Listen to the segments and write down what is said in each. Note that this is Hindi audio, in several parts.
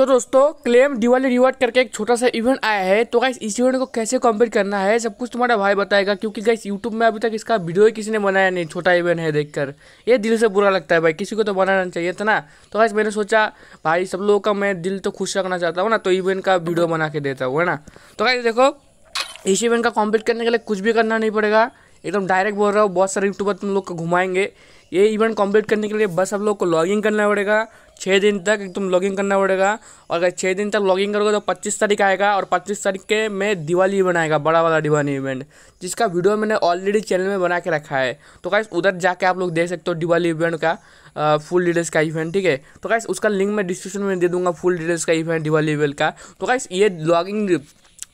तो दोस्तों क्लेम दिवाली रिवॉर्ड करके एक छोटा सा इवेंट आया है तो गाइस इस इवेंट को कैसे कॉम्प्लीट करना है सब कुछ तुम्हारा भाई बताएगा क्योंकि गाइस यूट्यूब में अभी तक इसका वीडियो ही किसी ने बनाया नहीं छोटा इवेंट है देखकर ये दिल से बुरा लगता है भाई किसी को तो बनाना चाहिए था ना तो गाइस मैंने सोचा भाई सब लोगों का मैं दिल तो खुश रखना चाहता हूँ ना तो इवेंट का वीडियो बना के देता हूँ है ना तो गाइस देखो इस इवेंट का कॉम्प्लीट करने के लिए कुछ भी करना नहीं पड़ेगा एकदम डायरेक्ट बोल रहा हूँ बहुत सारे यूट्यूबर तुम लोग को घुमाएंगे ये इवेंट कंप्लीट करने के लिए बस आप लोग को लॉगिंग करना पड़ेगा छः दिन तक एकदम लॉगिंग करना पड़ेगा और अगर छः दिन तक लॉगिंग करोगे तो पच्चीस तारीख आएगा और पच्चीस तारीख के में दिवाली इवेंट आएगा बड़ा वाला दिवाली इवेंट जिसका वीडियो मैंने ऑलरेडी चैनल में बना के रखा है तो गाइस उधर जाके आप लोग देख सकते हो दिवाली इवेंट का फुल डिटेल्स का इवेंट ठीक है तो गाइस उसका लिंक मैं डिस्क्रिप्शन में दे दूंगा फुल डिटेल्स का इवेंट दिवाली इवेंट का तो गाइस ये लॉगिंग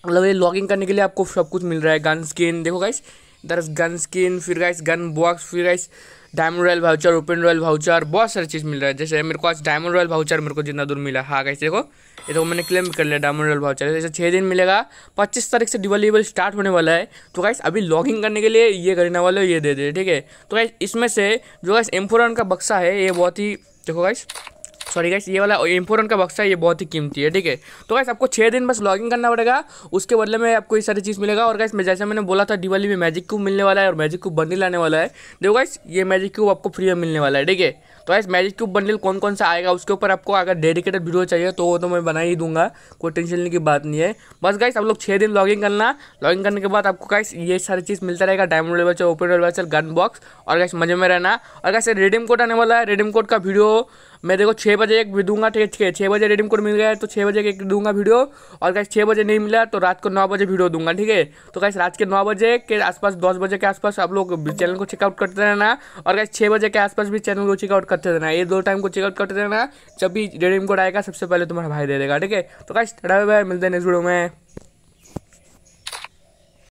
मतलब ये लॉगिंग करने के लिए आपको सब कुछ मिल रहा है गन स्किन देखो गाइस दरअसल गन स्किन फिर गाइस गन बॉक्स फिर guys diamond royal voucher open royal voucher बहुत सारी चीज़ मिल रहा है जैसे मेरे को आज डायमंड रॉयल भाउचर मेरे को जितना दूर मिला हाँ गाइस देखो ये तो मैंने क्लेम कर लिया डायमंड रॉयल भाउचर जैसे छः दिन मिलेगा पच्चीस तारीख से डिवल स्टार्ट होने वाला है तो गाइस अभी लॉगिंग करने के लिए ये करने वाले ये दे दे ठीक है तो गाइस इसमें से जो गाइस एम्फोरन का बक्सा है ये बहुत ही देखो गाइस सॉरी गाइस ये वाला इम्पोर्टेंट का बक्सा है ये बहुत ही कीमती है ठीक है तो गाइस आपको छः दिन बस लॉगिंग करना पड़ेगा उसके बदले में आपको ये सारी चीज़ मिलेगा और गाइस मैं जैसे मैंने बोला था दिवाली में मैजिक क्यूब मिलने वाला है और मैजिक क्यूब बंडल आने वाला है देखो गाइस ये मैजिक क्यूब आपको फ्री में मिलने वाला है ठीक है तो गाइस मैजिक क्यूब बंडल कौन कौन सा आएगा उसके ऊपर आपको अगर डेडिकेटेड वीडियो चाहिए तो वो तो मैं बना ही दूंगा कोई टेंशन लेने की बात नहीं है बस गाइस आप लोग छः दिन लॉगिंग करना लॉगिंग करने के बाद आपको गाइस ये सारी चीज़ मिलता रहेगा diamond open level gun box और गाइस मजे में रहना और गाइस रिडीम कोड आने वाला है रिडीम कोड का वीडियो मैं देखो छः बजे एक दूंगा ठीक है छः बजे रिडीम कोड मिल गया है तो छः बजे एक दूंगा वीडियो और कैसे छः बजे नहीं मिला तो रात को नौ बजे वीडियो दूंगा ठीक है तो कैसे रात के नौ बजे के आसपास दस बजे के आसपास आप लोग चैनल को चेकआउट करते रहना और कैसे छः बजे के आसपास भी चैनल को चेकआउट करते रहना ये दो टाइम को चेकआउट करते रहना जब भी रिडीम कोड आएगा सबसे पहले तुम्हारा भाई दे देगा ठीक है तो कैसे मिलते हैं नेक्स्ट वीडियो में